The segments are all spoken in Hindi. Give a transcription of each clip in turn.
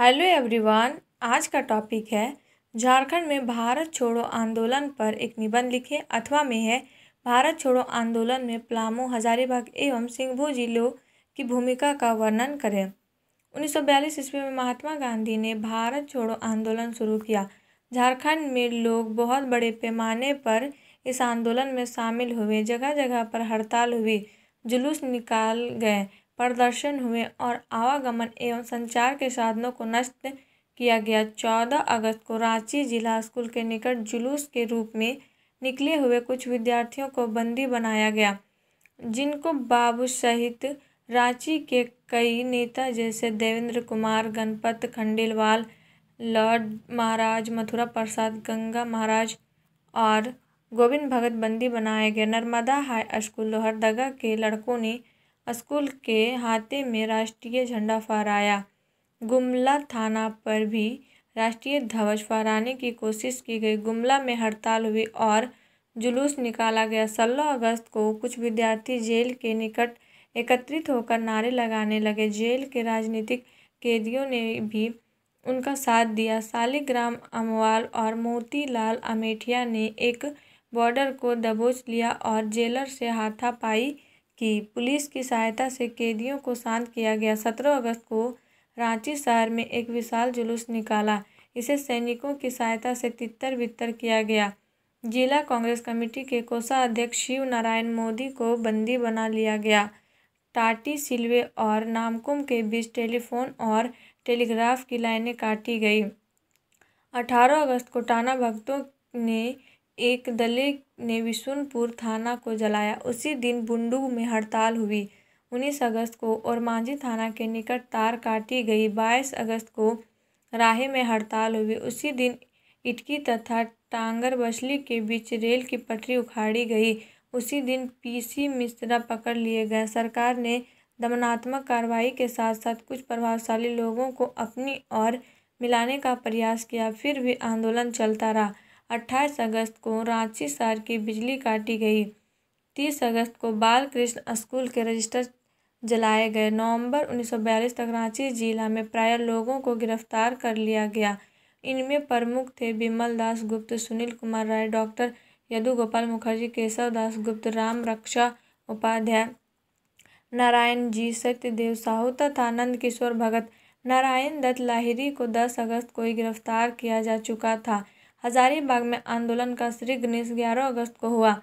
हेलो एवरीवन आज का टॉपिक है झारखंड में भारत छोड़ो आंदोलन पर एक निबंध लिखे अथवा में है भारत छोड़ो आंदोलन में प्लामो हजारीबाग एवं सिंहभू जिलों की भूमिका का वर्णन करें बयालीस ईस्वी में महात्मा गांधी ने भारत छोड़ो आंदोलन शुरू किया झारखंड में लोग बहुत बड़े पैमाने पर इस आंदोलन में शामिल हुए जगह जगह पर हड़ताल हुई जुलूस निकाल गए प्रदर्शन हुए और आवागमन एवं संचार के साधनों को नष्ट किया गया चौदह अगस्त को रांची जिला स्कूल के निकट जुलूस के रूप में निकले हुए कुछ विद्यार्थियों को बंदी बनाया गया जिनको बाबू सहित रांची के कई नेता जैसे देवेंद्र कुमार गणपत खंडेलवाल लॉर्ड महाराज मथुरा प्रसाद गंगा महाराज और गोविंद भगत बंदी बनाया गया नर्मदा हाई स्कूल लोहरदगा के लड़कों ने स्कूल के हाथे में राष्ट्रीय झंडा फहराया गुमला थाना पर भी राष्ट्रीय ध्वज फहराने की कोशिश की गई गुमला में हड़ताल हुई और जुलूस निकाला गया सोलह अगस्त को कुछ विद्यार्थी जेल के निकट एकत्रित होकर नारे लगाने लगे जेल के राजनीतिक कैदियों ने भी उनका साथ दिया सालिग्राम अमवाल और मोतीलाल अमेठिया ने एक बॉर्डर को दबोच लिया और जेलर से हाथापाई की पुलिस की सहायता से कैदियों को शांत किया गया सत्रह अगस्त को रांची शहर में एक विशाल जुलूस निकाला इसे सैनिकों की सहायता से तितर बितर किया गया जिला कांग्रेस कमेटी के कोषा अध्यक्ष शिव नारायण मोदी को बंदी बना लिया गया टाटी सिल्वे और नामकुम के बीच टेलीफोन और टेलीग्राफ की लाइनें काटी गई अठारह अगस्त को टाना भक्तों ने एक दलित ने विशुनपुर थाना को जलाया उसी दिन बुंडू में हड़ताल हुई उन्नीस अगस्त को और मांझी थाना के निकट तार काटी गई बाईस अगस्त को राहे में हड़ताल हुई उसी दिन इटकी तथा टांगर बछली के बीच रेल की पटरी उखाड़ी गई उसी दिन पीसी मिश्रा पकड़ लिए गए सरकार ने दमनात्मक कार्रवाई के साथ साथ कुछ प्रभावशाली लोगों को अपनी और मिलाने का प्रयास किया फिर भी आंदोलन चलता रहा अट्ठाईस अगस्त को रांची शहर की बिजली काटी गई तीस अगस्त को बालकृष्ण स्कूल के रजिस्टर जलाए गए नवंबर 1942 तक रांची जिला में प्राय लोगों को गिरफ्तार कर लिया गया इनमें प्रमुख थे बिमल दास गुप्त सुनील कुमार राय डॉक्टर यदु गोपाल मुखर्जी केशव दास गुप्त राम रक्षा उपाध्याय नारायण जी सत्यदेव साहू तथा नंद किशोर भगत नारायण दत्त लाहिरी को 10 अगस्त को ही गिरफ्तार किया जा चुका था हजारीबाग में आंदोलन का श्री गणेश ग्यारह अगस्त को हुआ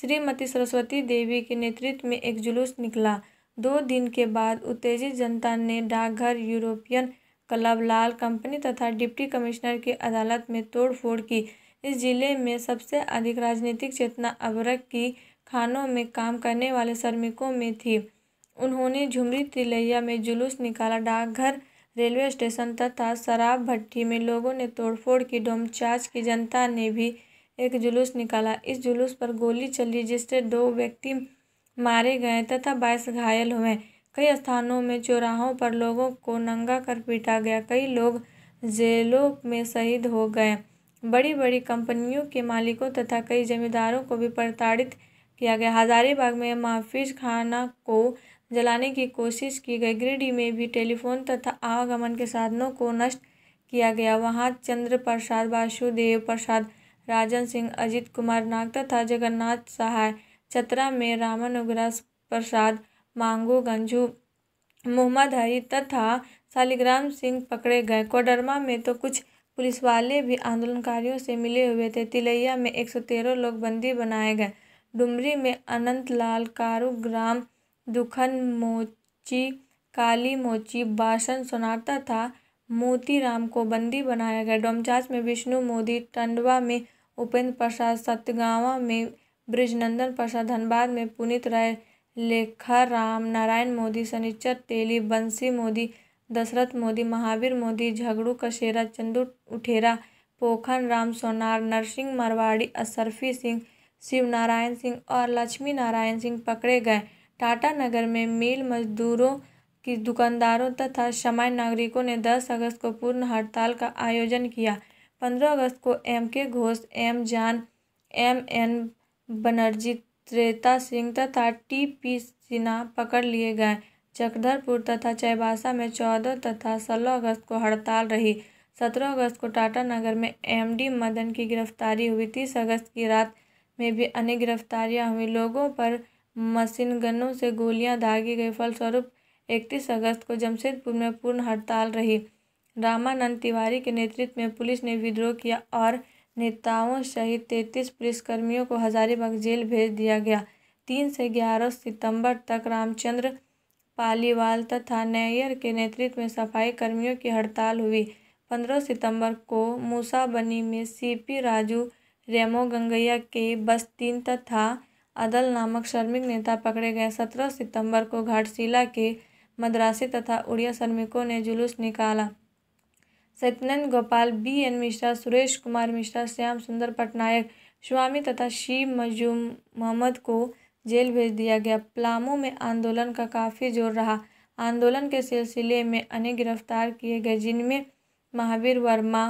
श्रीमती सरस्वती देवी के नेतृत्व में एक जुलूस निकला दो दिन के बाद उत्तेजित जनता ने डाकघर यूरोपियन क्लब लाल कंपनी तथा डिप्टी कमिश्नर की अदालत में तोड़फोड़ की इस जिले में सबसे अधिक राजनीतिक चेतना अबरक की खानों में काम करने वाले श्रमिकों में थी उन्होंने झुमरी तिलैया में जुलूस निकाला डाकघर रेलवे स्टेशन तथा शराब भट्टी में लोगों ने तोड़फोड़ की डोमचाच की जनता ने भी एक जुलूस निकाला इस जुलूस पर गोली चली जिससे दो व्यक्ति मारे गए तथा बाईस घायल हुए कई स्थानों में चौराहों पर लोगों को नंगा कर पीटा गया कई लोग जेलों में शहीद हो गए बड़ी बड़ी कंपनियों के मालिकों तथा कई जमींदारों को भी प्रताड़ित किया गया हजारीबाग में माफिज खाना को जलाने की कोशिश की गई गिरिडीह में भी टेलीफोन तथा आवागमन के साधनों को नष्ट किया गया वहां चंद्र प्रसाद वासुदेव प्रसाद राजन सिंह अजीत कुमार नाग तथा जगन्नाथ सहाय चतरा में रामन प्रसाद मांगू गंजू मोहम्मद हरी तथा शालिग्राम सिंह पकड़े गए कोडरमा में तो कुछ पुलिस वाले भी आंदोलनकारियों से मिले हुए थे तिलैया में एक लोग बंदी बनाए गए डुमरी में अनंत लाल कारू ग्राम दुखन मोची काली मोची वासन सुनाता था राम को बंदी बनाया गया डोमचांच में विष्णु मोदी टंडवा में उपेंद्र प्रसाद सतगावा में बृजनंदन प्रसाद धनबाद में पुनीत राय लेखा राम नारायण मोदी सनीचर तेली बंसी मोदी दशरथ मोदी महावीर मोदी झगड़ू कशेरा चंदू उठेरा पोखन राम सोनार नरसिंह मारवाड़ी असरफी सिंह शिव नारायण सिंह और लक्ष्मी नारायण सिंह पकड़े गए टाटा नगर में मिल मजदूरों की दुकानदारों तथा सामान्य नागरिकों ने दस अगस्त को पूर्ण हड़ताल का आयोजन किया पंद्रह अगस्त को M K Ghosh M Jan M N Banerjee Treta Singh तथा टी पी सिन्हा पकड़ लिए गए चकधरपुर तथा चैबासा में चौदह तथा सोलह अगस्त को हड़ताल रही सत्रह अगस्त को टाटा नगर में एमडी मदन की गिरफ्तारी हुई तीस अगस्त की रात में भी अनेक गिरफ्तारियां हुई लोगों पर मशीनगनों से गोलियां दागी गई फलस्वरूप इकतीस अगस्त को जमशेदपुर में पूर्ण हड़ताल रही रामानंद तिवारी के नेतृत्व में पुलिस ने विद्रोह किया और नेताओं सहित तैंतीस पुलिसकर्मियों को हजारीबाग जेल भेज दिया गया तीन से ग्यारह सितंबर तक रामचंद्र पालीवाल तथा नैयर के नेतृत्व में सफाई कर्मियों की हड़ताल हुई पंद्रह सितंबर को मूसाबनी में सीपी राजू रेमो गंगैया के बस्तीन तथा अदल नामक श्रमिक नेता पकड़े गए सत्रह सितंबर को घाटशिला के मद्रासी तथा उड़िया श्रमिकों ने जुलूस निकाला सत्यनंद गोपाल बी एन मिश्रा सुरेश कुमार मिश्रा श्याम सुंदर पटनायक स्वामी तथा शिव मजूम मोहम्मद को जेल भेज दिया गया प्लामो में आंदोलन का काफ़ी जोर रहा आंदोलन के सिलसिले में अनेक गिरफ्तार किए गए जिनमें महावीर वर्मा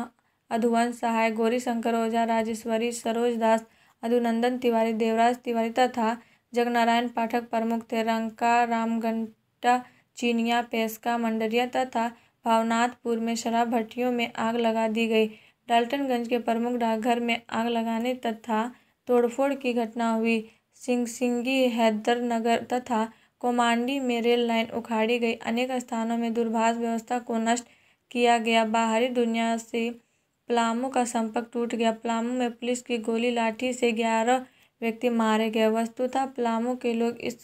अधुवंश सहाय गौरी शंकर ओझा राजेश्वरी सरोज दास अधुनंदन तिवारी देवराज तिवारी तथा जगनारायण पाठक प्रमुख थे रंका रामगंटा चीनिया पेस्का मंडरिया तथा भावनाथपुर में शराब भट्टियों में आग लगा दी गई डाल्टनगंज के प्रमुख डाकघर में आग लगाने तथा तोड़फोड़ की घटना हुई सिंगसिंगी हैदरनगर तथा कोमांडी में रेल लाइन उखाड़ी गई अनेक स्थानों में दूरभाष व्यवस्था को नष्ट किया गया बाहरी दुनिया से पलामू का संपर्क टूट गया पलामू में पुलिस की गोली लाठी से ग्यारह व्यक्ति मारे गए वस्तुतः पलामू के लोग इस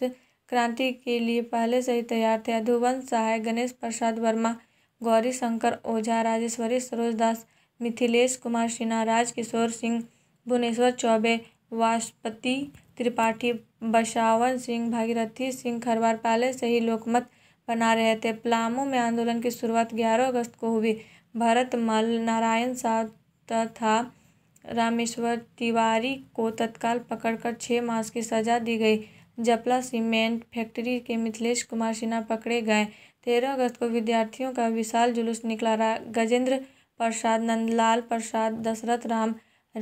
क्रांति के लिए पहले से ही तैयार थे अधुवन सहाय गणेश प्रसाद वर्मा गौरी शंकर ओझा राजेश्वरी सरोज दास मिथिलेश कुमार सिन्हा राज किशोर सिंह भुवनेश्वर चौबे वासपति त्रिपाठी बशावन सिंह भागीरथी सिंह खरवार पहले से ही लोकमत बना रहे थे पलामू में आंदोलन की शुरुआत ग्यारह अगस्त को हुई भरतमल नारायण साहब तथा रामेश्वर तिवारी को तत्काल पकड़कर छः मास की सजा दी गई जपला सीमेंट फैक्ट्री के मिथिलेश कुमार सिन्हा पकड़े गए तेरह अगस्त को विद्यार्थियों का विशाल जुलूस निकला रहा गजेंद्र प्रसाद नंदलाल प्रसाद दशरथ राम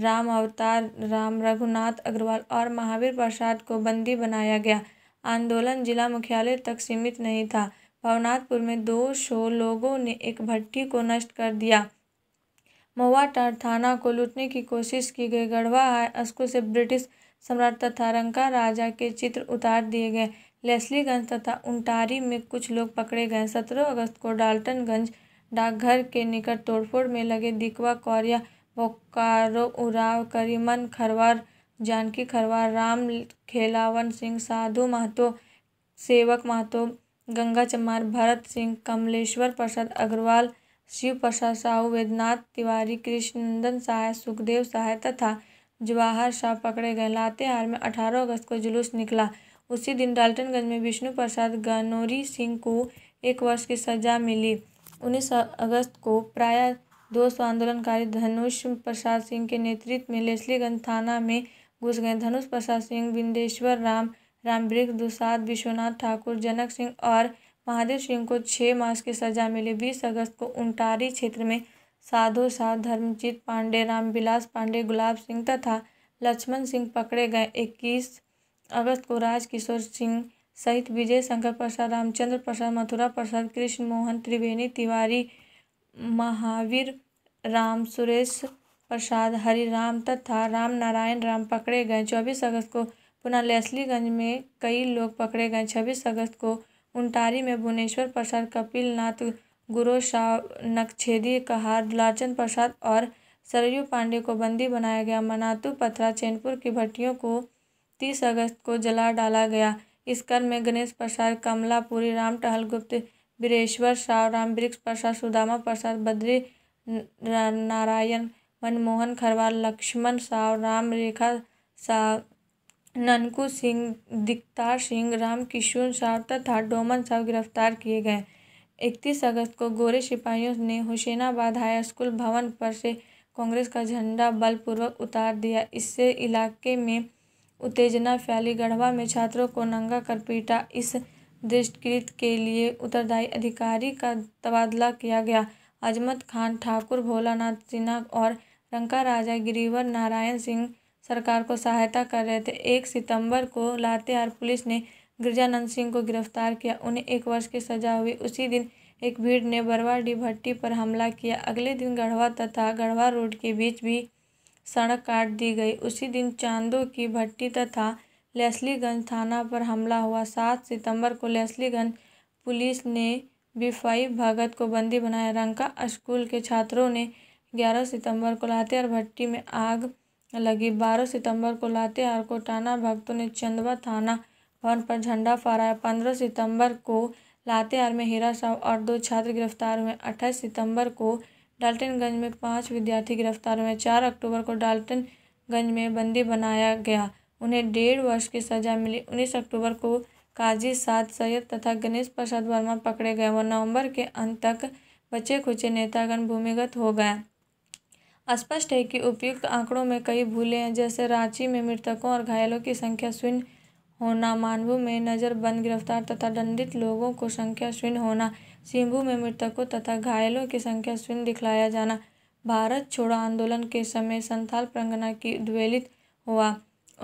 राम अवतार राम रघुनाथ अग्रवाल और महावीर प्रसाद को बंदी बनाया गया आंदोलन जिला मुख्यालय तक सीमित नहीं था भवनाथपुर में दो सौ लोगों ने एक भट्टी को नष्ट कर दिया मोवाटार थाना को लूटने की कोशिश की गई गढ़वा हाई स्कूल से ब्रिटिश सम्राट तथा रंका राजा के चित्र उतार दिए गए लेस्लीगंज तथा उनटारी में कुछ लोग पकड़े गए सत्रह अगस्त को डाल्टनगंज डाकघर के निकट तोड़फोड़ में लगे दिकवा कौरिया बोकारो उराव करीमन खरवार जानकी खरवार राम खेलावन सिंह साधु महतो सेवक महतो गंगा चमार भरत सिंह कमलेश्वर प्रसाद अग्रवाल शिव प्रसाद साहू वेदनाथ तिवारी कृष्णनंदन सहाय सुखदेव सहाय तथा जवाहर शाह पकड़े गए लातेहार में 18 अगस्त को जुलूस निकला उसी दिन डाल्टनगंज में विष्णु प्रसाद गनोरी सिंह को एक वर्ष की सजा मिली उन्नीस अगस्त को प्राय दो सौ आंदोलनकारी धनुष प्रसाद सिंह के नेतृत्व में लेस्लीगंज थाना में घुस गए धनुष प्रसाद सिंह बिंदेश्वर राम रामवृक्ष दुसाद विश्वनाथ ठाकुर जनक सिंह और महादेव सिंह को छः मास की सजा मिली बीस अगस्त को उनटारी क्षेत्र में साधु साध धर्मजीत पांडे रामविलास पांडे गुलाब सिंह तथा लक्ष्मण सिंह पकड़े गए इक्कीस अगस्त को राजकिशोर सिंह सहित विजय शंकर प्रसाद रामचंद्र प्रसाद मथुरा प्रसाद कृष्ण मोहन त्रिवेणी तिवारी महावीर राम सुरेश प्रसाद हरिराम तथा राम नारायण राम पकड़े गए चौबीस अगस्त को पुनः में कई लोग पकड़े गए छब्बीस अगस्त को उनटारी में भुवनेश्वर प्रसाद कपिलनाथ गुरु शाह नक्छेदी कहार लालचंद प्रसाद और सरयू पांडे को बंदी बनाया गया मनातू पथरा चैनपुर की भट्टियों को तीस अगस्त को जला डाला गया इस क्रम में गणेश प्रसाद कमलापुरी राम टहल गुप्त बीरेश्वर शाह राम वृक्ष प्रसाद सुदामा प्रसाद बद्री नारायण मनमोहन खरवाल लक्ष्मण साव राम रेखा शाह ननकू सिंह दिकतार सिंह रामकिशोर साहब तथा डोमन साहब गिरफ्तार किए गए इकतीस अगस्त को गोरे सिपाहियों ने हुसैनाबाद हाई स्कूल भवन पर से कांग्रेस का झंडा बलपूर्वक उतार दिया इससे इलाके में उत्तेजना फैली गढ़वा में छात्रों को नंगा कर पीटा इस दुष्कृत के लिए उत्तरदायी अधिकारी का तबादला किया गया अजमत खान ठाकुर भोलानाथ सिन्हा और रंका राजा गिरीवर नारायण सिंह सरकार को सहायता कर रहे थे एक सितंबर को लातेहार पुलिस ने गिरजानंद सिंह को गिरफ्तार किया उन्हें एक वर्ष की सजा हुई उसी दिन एक भीड़ ने बरवाडी भट्टी पर हमला किया अगले दिन गढ़वा तथा गढ़वा रोड के बीच भी सड़क काट दी गई उसी दिन चांदो की भट्टी तथा लेस्लीगंज थाना पर हमला हुआ सात सितंबर को लेस्लीगंज पुलिस ने बिफाई भगत को बंदी बनाया रंका स्कूल के छात्रों ने ग्यारह सितंबर को लातेहार भट्टी में आग लगी बारह सितंबर को लातेहार को टाना भक्तों ने चंदवा थाना भवन पर झंडा फहराया पंद्रह सितंबर को लातेहार में हीरा साहु और दो छात्र गिरफ्तार हुए अट्ठाईस सितंबर को डाल्टनगंज में पाँच विद्यार्थी गिरफ्तार हुए चार अक्टूबर को डाल्टनगंज में बंदी बनाया गया उन्हें डेढ़ वर्ष की सजा मिली उन्नीस अक्टूबर को काजी साद सैयद तथा गणेश प्रसाद वर्मा पकड़े गए व नवंबर के अंत तक बचे खुचे नेतागण भूमिगत हो गए स्पष्ट है कि उपयुक्त आंकड़ों में कई भूले हैं जैसे रांची में मृतकों और घायलों की संख्या शून्य होना मानभू में नज़रबंद गिरफ्तार तथा दंडित लोगों को संख्या शून्य होना सिंभू में मृतकों तथा घायलों की संख्या शून्य दिखलाया जाना भारत छोड़ो आंदोलन के समय संथाल प्रंगना की द्वेलित हुआ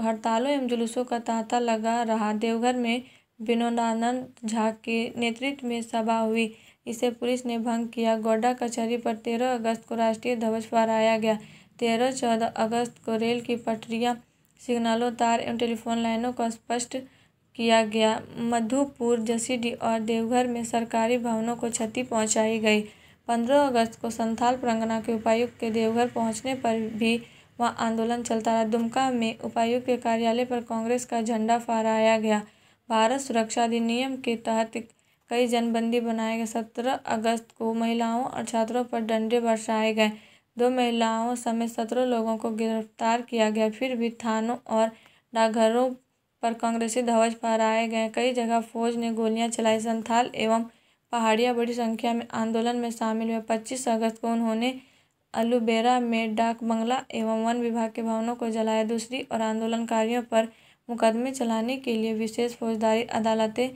हड़तालों एवं जुलूसों का तांता लगा रहा देवघर में विनोदानंद झा के नेतृत्व में सभा हुई इसे पुलिस ने भंग किया गोड्डा कचहरी पर तेरह अगस्त को राष्ट्रीय ध्वज फहराया गया तेरह चौदह अगस्त को रेल की पटरियाँ सिग्नलों तार एवं टेलीफोन लाइनों को स्पष्ट किया गया मधुपुर जसीडी और देवघर में सरकारी भवनों को क्षति पहुंचाई गई पंद्रह अगस्त को संथाल प्रंगना के उपायुक्त के देवघर पहुंचने पर भी वहां आंदोलन चलता रहा दुमका में उपायुक्त के कार्यालय पर कांग्रेस का झंडा फहराया गया भारत सुरक्षा अधिनियम के तहत कई जनबंदी बनाए गए सत्रह अगस्त को महिलाओं और छात्रों पर डंडे बरसाए गए दो महिलाओं समेत सत्रह लोगों को गिरफ्तार किया गया फिर भी थानों और डाकघरों पर कांग्रेसी ध्वज फहराए गए कई जगह फौज ने गोलियां चलाई संथाल एवं पहाड़िया बड़ी संख्या में आंदोलन में शामिल हुए पच्चीस अगस्त को उन्होंने अलुबेरा में डाक बंगला एवं वन विभाग के भवनों को जलाया दूसरी और आंदोलनकारियों पर मुकदमे चलाने के लिए विशेष फौजदारी अदालतें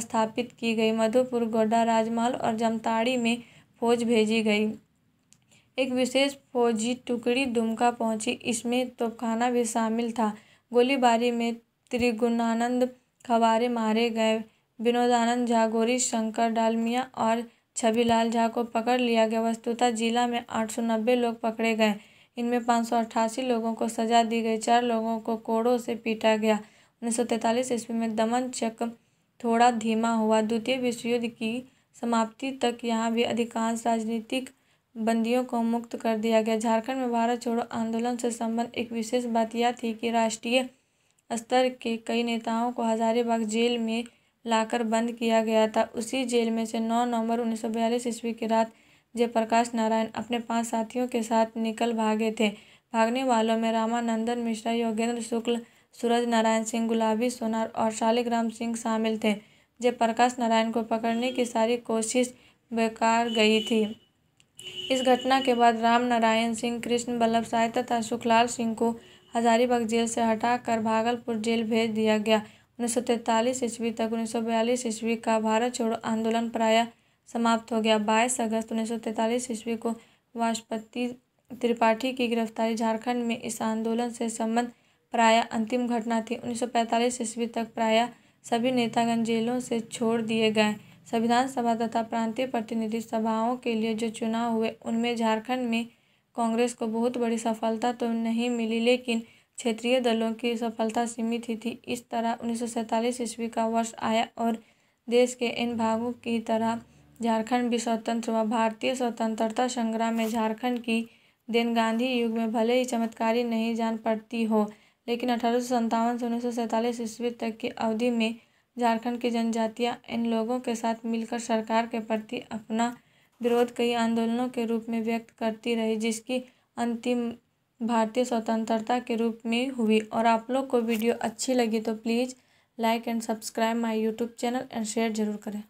स्थापित की गई मधुपुर गोड्डा राजमहल और जमताड़ी में फौज भेजी गई एक विशेष फौजी टुकड़ी दुमका पहुंची इसमें तोपखाना भी शामिल था गोलीबारी में त्रिगुणानंद खवारे मारे गए विनोदानंद झागोरी शंकर डालमिया और छबीलाल झा को पकड़ लिया गया वस्तुतः जिला में नब्बे लोग पकड़े गए इनमें अट्ठासी लोगों को सजा दी गई चार लोगों को कोड़ों से पीटा गया उन्नीस सौ ईस्वी में दमन चक थोड़ा धीमा हुआ द्वितीय विश्व युद्ध की समाप्ति तक यहाँ भी अधिकांश राजनीतिक बंदियों को मुक्त कर दिया गया झारखंड में भारत छोड़ो आंदोलन से संबंध एक विशेष बात यह थी कि राष्ट्रीय स्तर के कई नेताओं को हजारीबाग जेल में लाकर बंद किया गया था उसी जेल में से 9 नवंबर उन्नीस सौ बयालीस ईस्वी की रात जयप्रकाश नारायण अपने पांच साथियों के साथ निकल भागे थे भागने वालों में रामानंदन मिश्रा योगेंद्र शुक्ल सूरज नारायण सिंह गुलाबी सोनार और शालिग्राम सिंह शामिल थे जयप्रकाश नारायण को पकड़ने की सारी कोशिश बेकार गई थी इस घटना के बाद राम नारायण सिंह कृष्ण बल्लभ साय तथा सुखलाल सिंह को हजारीबाग जेल से हटाकर भागलपुर जेल भेज दिया गया उन्नीस सौ तैंतालीस ईस्वी तक उन्नीस सौ बयालीस ईस्वी का भारत छोड़ो आंदोलन प्राय समाप्त हो गया बाईस अगस्त उन्नीस सौ तैंतालीस ईस्वी को वाष्पति त्रिपाठी की गिरफ्तारी झारखंड में इस आंदोलन से संबंध प्राय अंतिम घटना थी 1945 ईस्वी तक प्राय सभी नेतागण जेलों से छोड़ दिए गए संविधान सभा तथा प्रांतीय प्रतिनिधि सभाओं के लिए जो चुनाव हुए उनमें झारखंड में कांग्रेस को बहुत बड़ी सफलता तो नहीं मिली लेकिन क्षेत्रीय दलों की सफलता सीमित ही थी इस तरह उन्नीस ईस्वी का वर्ष आया और देश के इन भागों की तरह झारखंड भी स्वतंत्र हुआ भारतीय स्वतंत्रता संग्राम में झारखंड की देन गांधी युग में भले ही चमत्कारी नहीं जान पड़ती हो लेकिन अठारह सौ सन्तावन से उन्नीस सौ सैंतालीस ईस्वी तक की अवधि में झारखंड की जनजातियाँ इन लोगों के साथ मिलकर सरकार के प्रति अपना विरोध कई आंदोलनों के रूप में व्यक्त करती रही जिसकी अंतिम भारतीय स्वतंत्रता के रूप में हुई और आप लोग को वीडियो अच्छी लगी तो please like and subscribe my YouTube channel and share जरूर करें